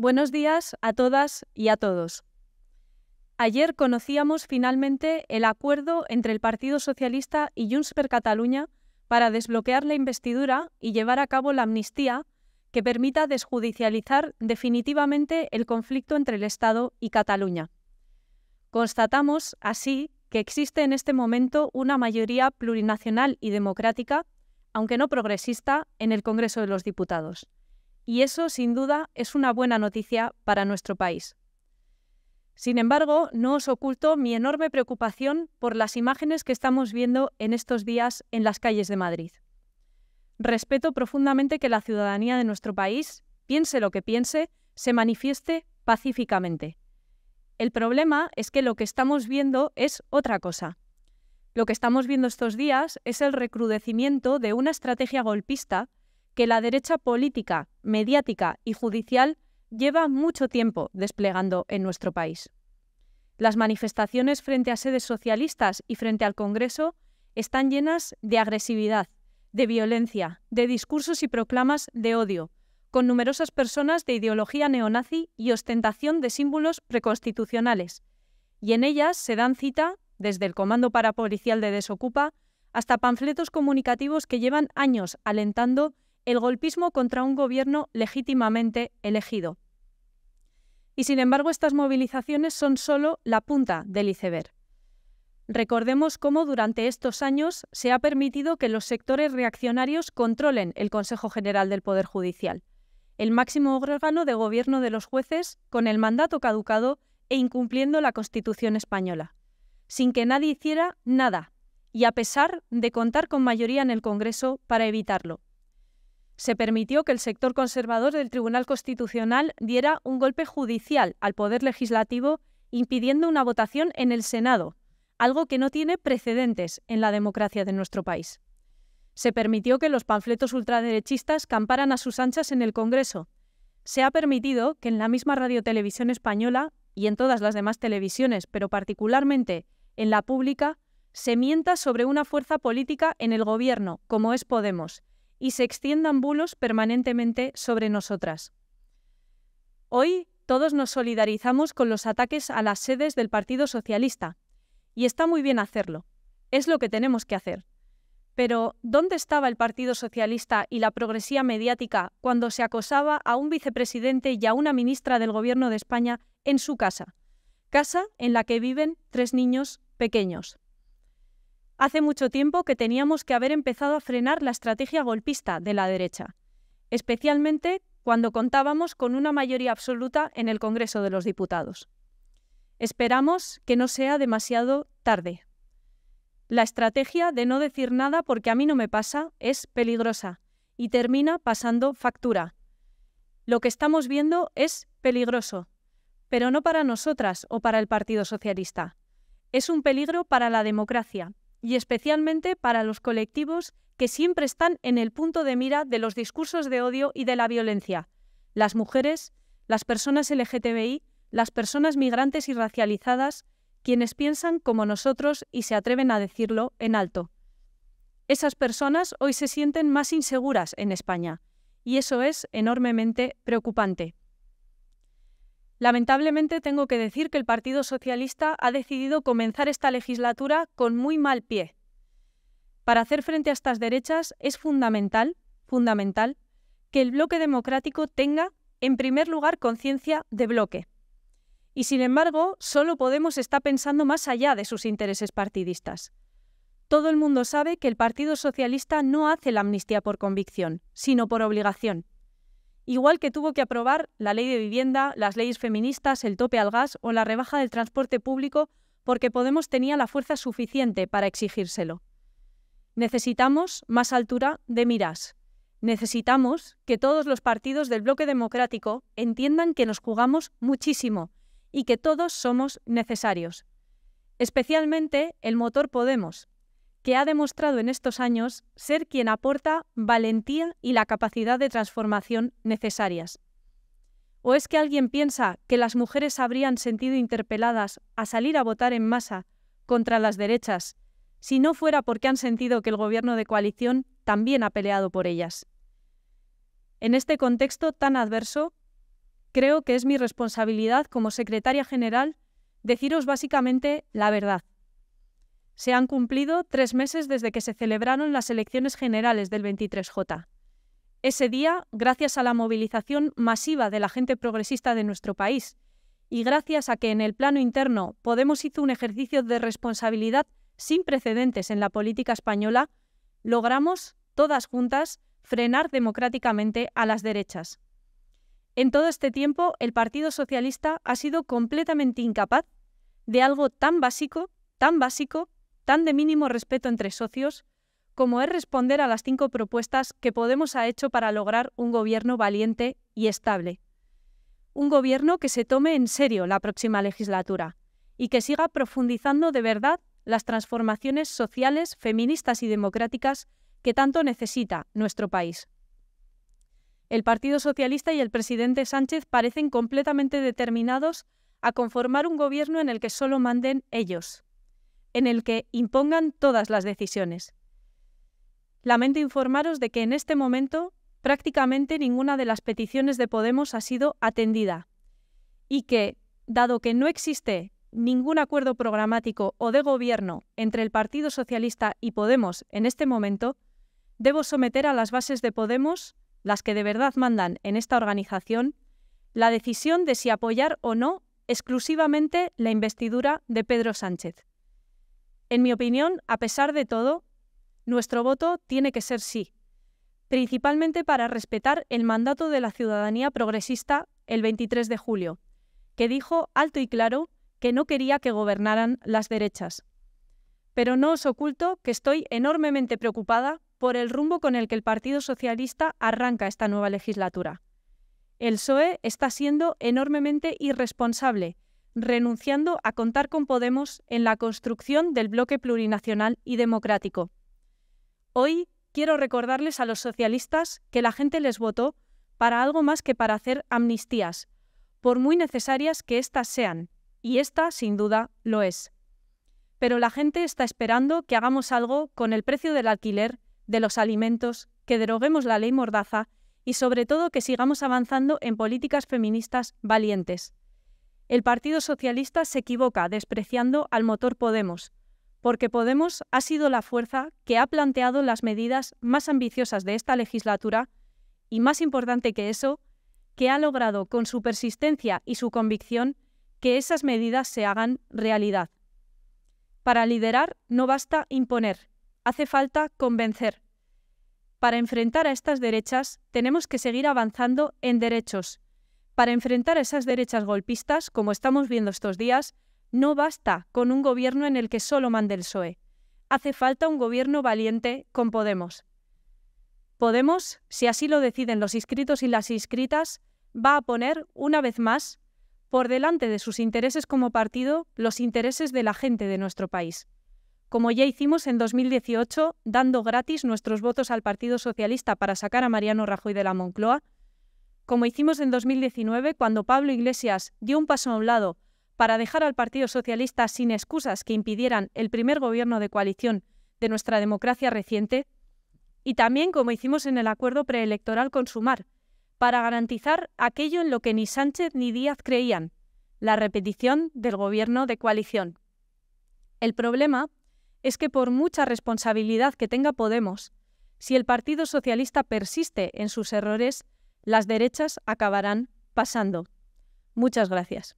Buenos días a todas y a todos. Ayer conocíamos finalmente el acuerdo entre el Partido Socialista y Junts per Cataluña para desbloquear la investidura y llevar a cabo la amnistía que permita desjudicializar definitivamente el conflicto entre el Estado y Cataluña. Constatamos, así, que existe en este momento una mayoría plurinacional y democrática, aunque no progresista, en el Congreso de los Diputados y eso, sin duda, es una buena noticia para nuestro país. Sin embargo, no os oculto mi enorme preocupación por las imágenes que estamos viendo en estos días en las calles de Madrid. Respeto profundamente que la ciudadanía de nuestro país, piense lo que piense, se manifieste pacíficamente. El problema es que lo que estamos viendo es otra cosa. Lo que estamos viendo estos días es el recrudecimiento de una estrategia golpista que la derecha política, mediática y judicial lleva mucho tiempo desplegando en nuestro país. Las manifestaciones frente a sedes socialistas y frente al Congreso están llenas de agresividad, de violencia, de discursos y proclamas de odio, con numerosas personas de ideología neonazi y ostentación de símbolos preconstitucionales. Y en ellas se dan cita, desde el Comando Parapolicial de Desocupa, hasta panfletos comunicativos que llevan años alentando el golpismo contra un gobierno legítimamente elegido. Y sin embargo, estas movilizaciones son solo la punta del iceberg. Recordemos cómo durante estos años se ha permitido que los sectores reaccionarios controlen el Consejo General del Poder Judicial, el máximo órgano de gobierno de los jueces con el mandato caducado e incumpliendo la Constitución española, sin que nadie hiciera nada, y a pesar de contar con mayoría en el Congreso para evitarlo se permitió que el sector conservador del Tribunal Constitucional diera un golpe judicial al Poder Legislativo, impidiendo una votación en el Senado, algo que no tiene precedentes en la democracia de nuestro país. Se permitió que los panfletos ultraderechistas camparan a sus anchas en el Congreso. Se ha permitido que en la misma radiotelevisión española y en todas las demás televisiones, pero particularmente en la pública, se mienta sobre una fuerza política en el gobierno, como es Podemos, y se extiendan bulos permanentemente sobre nosotras. Hoy todos nos solidarizamos con los ataques a las sedes del Partido Socialista, y está muy bien hacerlo, es lo que tenemos que hacer. Pero, ¿dónde estaba el Partido Socialista y la progresía mediática cuando se acosaba a un vicepresidente y a una ministra del Gobierno de España en su casa? Casa en la que viven tres niños pequeños. Hace mucho tiempo que teníamos que haber empezado a frenar la estrategia golpista de la derecha, especialmente cuando contábamos con una mayoría absoluta en el Congreso de los Diputados. Esperamos que no sea demasiado tarde. La estrategia de no decir nada porque a mí no me pasa es peligrosa y termina pasando factura. Lo que estamos viendo es peligroso, pero no para nosotras o para el Partido Socialista. Es un peligro para la democracia, y especialmente para los colectivos que siempre están en el punto de mira de los discursos de odio y de la violencia, las mujeres, las personas LGTBI, las personas migrantes y racializadas, quienes piensan como nosotros y se atreven a decirlo en alto. Esas personas hoy se sienten más inseguras en España, y eso es enormemente preocupante. Lamentablemente tengo que decir que el Partido Socialista ha decidido comenzar esta legislatura con muy mal pie. Para hacer frente a estas derechas es fundamental, fundamental, que el bloque democrático tenga, en primer lugar, conciencia de bloque. Y sin embargo, solo Podemos está pensando más allá de sus intereses partidistas. Todo el mundo sabe que el Partido Socialista no hace la amnistía por convicción, sino por obligación igual que tuvo que aprobar la ley de vivienda, las leyes feministas, el tope al gas o la rebaja del transporte público, porque Podemos tenía la fuerza suficiente para exigírselo. Necesitamos más altura de miras. Necesitamos que todos los partidos del bloque democrático entiendan que nos jugamos muchísimo y que todos somos necesarios. Especialmente el motor Podemos, que ha demostrado en estos años ser quien aporta valentía y la capacidad de transformación necesarias. ¿O es que alguien piensa que las mujeres habrían sentido interpeladas a salir a votar en masa contra las derechas si no fuera porque han sentido que el gobierno de coalición también ha peleado por ellas? En este contexto tan adverso, creo que es mi responsabilidad como secretaria general deciros básicamente la verdad se han cumplido tres meses desde que se celebraron las elecciones generales del 23J. Ese día, gracias a la movilización masiva de la gente progresista de nuestro país y gracias a que en el plano interno Podemos hizo un ejercicio de responsabilidad sin precedentes en la política española, logramos, todas juntas, frenar democráticamente a las derechas. En todo este tiempo, el Partido Socialista ha sido completamente incapaz de algo tan básico, tan básico, tan de mínimo respeto entre socios como es responder a las cinco propuestas que Podemos ha hecho para lograr un gobierno valiente y estable. Un gobierno que se tome en serio la próxima legislatura y que siga profundizando de verdad las transformaciones sociales, feministas y democráticas que tanto necesita nuestro país. El Partido Socialista y el presidente Sánchez parecen completamente determinados a conformar un gobierno en el que solo manden ellos, en el que impongan todas las decisiones. Lamento informaros de que en este momento prácticamente ninguna de las peticiones de Podemos ha sido atendida y que, dado que no existe ningún acuerdo programático o de gobierno entre el Partido Socialista y Podemos en este momento, debo someter a las bases de Podemos, las que de verdad mandan en esta organización, la decisión de si apoyar o no exclusivamente la investidura de Pedro Sánchez. En mi opinión, a pesar de todo, nuestro voto tiene que ser sí, principalmente para respetar el mandato de la ciudadanía progresista el 23 de julio, que dijo alto y claro que no quería que gobernaran las derechas. Pero no os oculto que estoy enormemente preocupada por el rumbo con el que el Partido Socialista arranca esta nueva legislatura. El PSOE está siendo enormemente irresponsable renunciando a contar con Podemos en la construcción del bloque plurinacional y democrático. Hoy quiero recordarles a los socialistas que la gente les votó para algo más que para hacer amnistías, por muy necesarias que éstas sean, y esta, sin duda, lo es. Pero la gente está esperando que hagamos algo con el precio del alquiler, de los alimentos, que deroguemos la ley mordaza y sobre todo que sigamos avanzando en políticas feministas valientes el Partido Socialista se equivoca despreciando al motor Podemos, porque Podemos ha sido la fuerza que ha planteado las medidas más ambiciosas de esta legislatura y, más importante que eso, que ha logrado con su persistencia y su convicción que esas medidas se hagan realidad. Para liderar no basta imponer, hace falta convencer. Para enfrentar a estas derechas tenemos que seguir avanzando en derechos, para enfrentar a esas derechas golpistas, como estamos viendo estos días, no basta con un gobierno en el que solo mande el PSOE. Hace falta un gobierno valiente con Podemos. Podemos, si así lo deciden los inscritos y las inscritas, va a poner, una vez más, por delante de sus intereses como partido, los intereses de la gente de nuestro país. Como ya hicimos en 2018, dando gratis nuestros votos al Partido Socialista para sacar a Mariano Rajoy de la Moncloa, como hicimos en 2019 cuando Pablo Iglesias dio un paso a un lado para dejar al Partido Socialista sin excusas que impidieran el primer gobierno de coalición de nuestra democracia reciente, y también como hicimos en el acuerdo preelectoral con Sumar, para garantizar aquello en lo que ni Sánchez ni Díaz creían, la repetición del gobierno de coalición. El problema es que por mucha responsabilidad que tenga Podemos, si el Partido Socialista persiste en sus errores, las derechas acabarán pasando. Muchas gracias.